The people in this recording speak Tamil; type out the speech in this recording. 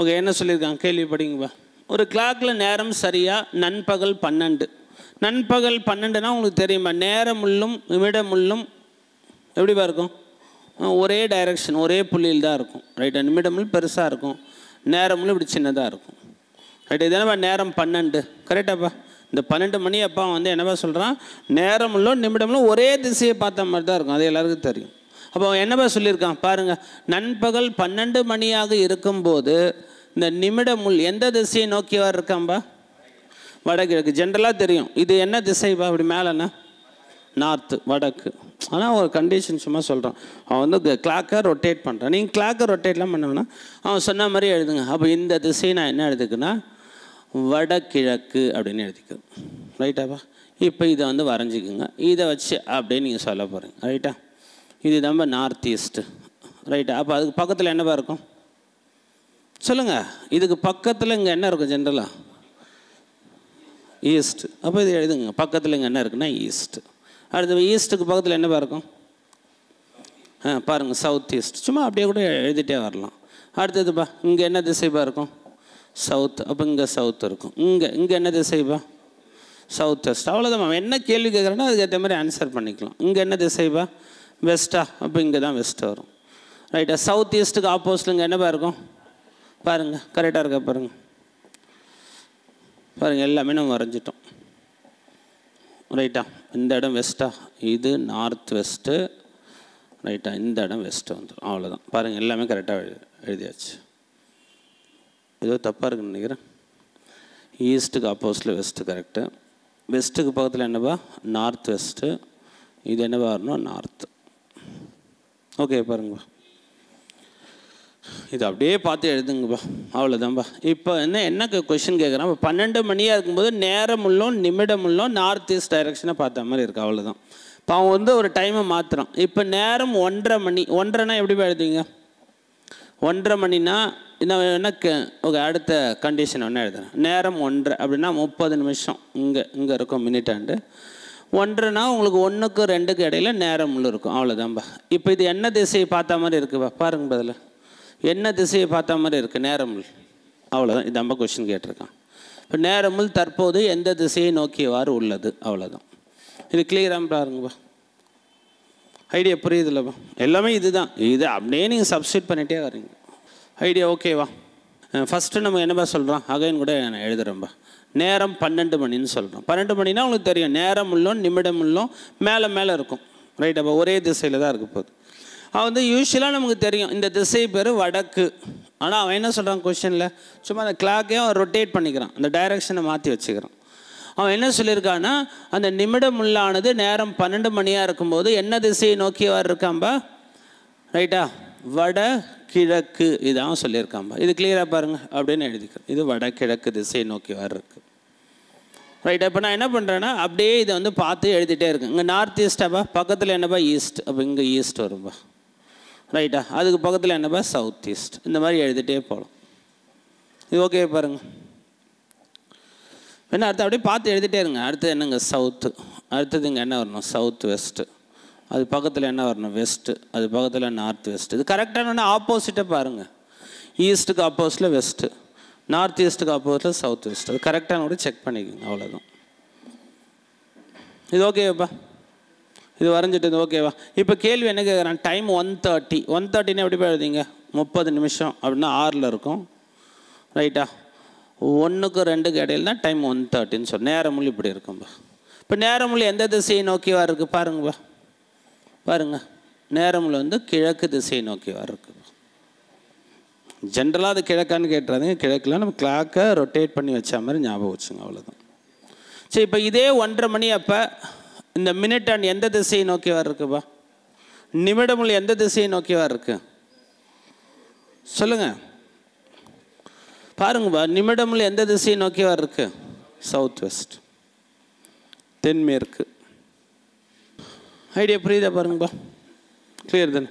ஓகே என்ன சொல்லியிருக்காங்க கேள்விப்படிங்கப்பா ஒரு கிளாக்கில் நேரம் சரியாக நண்பகல் பன்னெண்டு நண்பகல் பன்னெண்டுனா உங்களுக்கு தெரியுமா நேரமுள்ளும் நிமிடமுள்ளும் எப்படிப்பா இருக்கும் ஒரே டைரக்ஷன் ஒரே புள்ளியில் தான் இருக்கும் ரைட்டா நிமிடமுள் பெருசாக இருக்கும் நேரமுள்ள இப்படி சின்னதாக இருக்கும் ரைட்டா இதுதானப்பா நேரம் பன்னெண்டு கரெக்டாப்பா இந்த பன்னெண்டு மணி அப்பா வந்து என்னப்பா சொல்கிறான் நேரமுள்ளும் நிமிடமுள்ள ஒரே திசையை பார்த்த மாதிரி தான் இருக்கும் அது எல்லாருக்கும் தெரியும் அப்போ என்னப்பா சொல்லியிருக்கான் பாருங்கள் நண்பகல் பன்னெண்டு மணியாக இருக்கும்போது இந்த நிமிட முள் எந்த திசையை நோக்கியவா இருக்காம்பா வடகிழக்கு ஜென்ரலாக தெரியும் இது என்ன திசைப்பா அப்படி மேலேண்ணா நார்த்து வடக்கு ஆனால் ஒரு கண்டிஷன் சும்மா சொல்கிறான் அவன் வந்து கிளாக்கை ரொட்டேட் பண்ணுறான் நீங்கள் கிளாக்கை ரொட்டேட்லாம் பண்ணுவேன்னா அவன் சொன்ன மாதிரி எழுதுங்க அப்போ இந்த திசையை நான் என்ன எழுதுக்குன்னா வடகிழக்கு அப்படின்னு எழுதிக்கிறேன் ரைட்டாப்பா இப்போ இதை வந்து வரைஞ்சிக்குங்க இதை வச்சு அப்படின்னு நீங்கள் சொல்ல போகிறீங்க ரைட்டா இது நம்ம நார்த் ஈஸ்ட் ரைட்டா அப்போ அதுக்கு பக்கத்தில் என்னவா இருக்கும் சொல்லுங்கள் இதுக்கு பக்கத்தில் இங்கே என்ன இருக்கும் ஜென்ரலாக ஈஸ்ட் அப்போ இது எழுதுங்க பக்கத்தில் இங்கே என்ன இருக்குன்னா ஈஸ்ட் அடுத்து ஈஸ்ட்டுக்கு பக்கத்தில் என்னவா இருக்கும் ஆ பாருங்கள் சவுத் ஈஸ்ட் சும்மா அப்படியே கூட எழுதிட்டே வரலாம் அடுத்ததுப்பா இங்கே என்ன திசைப்பா இருக்கும் சவுத் அப்போ இங்கே சவுத் இருக்கும் இங்கே இங்கே என்ன திசைப்பா சவுத் ஈஸ்ட் அவ்வளோதான் மேம் என்ன கேள்வி கேட்குறேன்னா அதுக்கேற்ற மாதிரி ஆன்சர் பண்ணிக்கலாம் இங்கே என்ன திசைப்பா வெஸ்ட்டா அப்போ இங்கே தான் வெஸ்ட்டு வரும் ரைட்டா சவுத் ஈஸ்ட்டுக்கு இங்கே என்னப்பா இருக்கும் பாருங்கள் கரெக்டாக இருக்கா பாருங்கள் பாருங்கள் எல்லாமே நம்ம வரைஞ்சிட்டோம் ரைட்டா இந்த இடம் வெஸ்ட்டா இது நார்த் வெஸ்ட்டு ரைட்டா இந்த இடம் வெஸ்ட்டு வந்துடும் அவ்வளோதான் பாருங்கள் எல்லாமே கரெக்டாக எழுதியாச்சு ஏதோ தப்பாக இருக்குன்னு நினைக்கிறேன் ஈஸ்ட்டுக்கு ஆப்போசிட்டில் வெஸ்ட்டு கரெக்டு வெஸ்ட்டுக்கு பக்கத்தில் என்னவா நார்த் வெஸ்ட்டு இது என்னவா வரணும் நார்த்து ஓகே பாருங்கப்பா இது அப்படியே பார்த்து எழுதுங்கப்பா அவ்வளோதான்ப்பா இப்போ என்ன என்ன கொஷின் கேட்குறேன் இப்போ பன்னெண்டு மணியாக இருக்கும்போது நேரம் நிமிடம் உள்ளும் நார்த் ஈஸ்ட் டைரக்ஷனை பார்த்த மாதிரி இருக்குது அவ்வளோதான் இப்போ அவன் வந்து ஒரு டைமை மாற்றுறான் இப்போ நேரம் ஒன்றரை மணி ஒன்றரைனா எப்படி எழுதுவீங்க ஒன்றரை மணினா நான் எனக்கு ஓகே அடுத்த கண்டிஷன் ஒன்று எழுதுறேன் நேரம் ஒன்றரை அப்படின்னா முப்பது நிமிஷம் இங்கே இங்கே இருக்கும் மினிட் ஆண்டு ஒன்றுனா உங்களுக்கு ஒன்றுக்கு ரெண்டுக்கும் இடையில நேரம் இருக்கும் அவ்வளோதான்பா இப்போ இது என்ன திசையை பார்த்த மாதிரி இருக்குப்பா பாருங்க பதில் என்ன திசையை பார்த்த மாதிரி இருக்குது நேரம் அவ்வளோதான் இதாம்பா கொஷின் கேட்டிருக்கான் இப்போ நேரமுள் தற்போது எந்த திசையை நோக்கியவாறு உள்ளது அவ்வளோதான் இது கிளியராக பாருங்கப்பா ஐடியா புரியுதுல்லப்பா எல்லாமே இதுதான் இது அப்படியே நீங்கள் சப்ஸ்டியூட் பண்ணிகிட்டே வரீங்க ஐடியா ஓகேவா ஃபஸ்ட்டு நம்ம என்னப்பா சொல்கிறோம் அகைன் கூட நான் எழுதுகிறேன்பா நேரம் பன்னெண்டு மணின்னு சொல்கிறோம் பன்னெண்டு மணினா உங்களுக்கு தெரியும் நேரம் உள்ளும் நிமிடம் உள்ளும் மேலே மேலே இருக்கும் ரைட் அப்போ ஒரே திசையில் தான் இருக்க போகுது அவன் வந்து யூஸ்வலாக நமக்கு தெரியும் இந்த திசை பேர் வடக்கு ஆனால் அவன் என்ன சொல்கிறான் கொஷனில் சும்மா அந்த கிளாக்கே அவன் ரொட்டேட் பண்ணிக்கிறான் அந்த டைரக்ஷனை மாற்றி வச்சுக்கிறான் அவன் என்ன சொல்லியிருக்கான்னா அந்த நிமிடம் உள்ளானது நேரம் பன்னெண்டு மணியாக இருக்கும்போது என்ன திசையை நோக்கியவாறு இருக்காம்பா ரைட்டா வட கிழக்கு இதான் சொல்லியிருக்காம்பா இது கிளியராக பாருங்கள் அப்படின்னு எழுதிக்கிறேன் இது வடகிழக்கு திசையை வர இருக்குது ரைட் இப்போ நான் என்ன பண்ணுறேன்னா அப்படியே இதை வந்து பார்த்து எழுதிட்டே இருக்கேன் இங்கே நார்த் ஈஸ்டாப்பா பக்கத்தில் என்னப்பா ஈஸ்ட் அப்போ இங்கே ஈஸ்ட் வரும்பா ரைட்டா அதுக்கு பக்கத்தில் என்னப்பா சவுத் ஈஸ்ட் இந்த மாதிரி எழுதிட்டே போகலாம் இது ஓகே பாருங்கள் என்ன அடுத்து அப்படியே பார்த்து எழுதிட்டே இருங்க அடுத்தது என்னங்க சவுத்து அடுத்தது இங்கே என்ன வரணும் சவுத் வெஸ்ட்டு அது பக்கத்தில் என்ன வரணும் வெஸ்ட்டு அது பக்கத்தில் நார்த் வெஸ்ட் இது கரெக்டான ஆப்போசிட்டை பாருங்கள் ஈஸ்ட்டுக்கு ஆப்போசிட்டில் வெஸ்ட்டு நார்த் ஈஸ்ட்டுக்கு ஆப்போசிட்டில் சவுத் ஈஸ்ட் அது கரெக்டான கூட செக் பண்ணிக்கோங்க அவ்வளோதான் இது ஓகேப்பா இது வரைஞ்சிட்டு ஓகேவா இப்போ கேள்வி என்ன கேட்குறேன் டைம் ஒன் தேர்ட்டி ஒன் தேர்ட்டின்னு எப்படி எழுதிங்க முப்பது நிமிஷம் அப்படின்னா ஆறில் இருக்கும் ரைட்டா ஒன்றுக்கு ரெண்டுக்கு இடையில தான் டைம் ஒன் தேர்ட்டின்னு சொல்லி நேரமுள்ளி இப்படி இருக்கும்பா இப்போ நேரமுள்ளி எந்த திசையை நோக்கிவா இருக்குது பாருங்கப்பா பாருங்கள் நேரமுள்ள வந்து கிழக்கு திசையை நோக்கிவா இருக்குது ஜென்ரலாக அது கிழக்கான்னு கேட்டுறாதுங்க கிழக்கில் நம்ம கிளாக்கை ரொட்டேட் பண்ணி வச்ச மாதிரி ஞாபகம் வச்சுங்க அவ்வளோதான் சரி இப்போ இதே ஒன்றரை மணி அப்போ இந்த மினிட் அண்ட் எந்த திசையை நோக்கிவா இருக்குப்பா நிமிடமுள்ள எந்த திசையை நோக்கிவா இருக்கு சொல்லுங்கள் பாருங்கப்பா நிமிடமுள்ள எந்த திசையை நோக்கிவா இருக்கு சவுத் வெஸ்ட் தென்மேற்கு ஐடியா புரியுதா பாருங்கப்பா கிளியர் தானே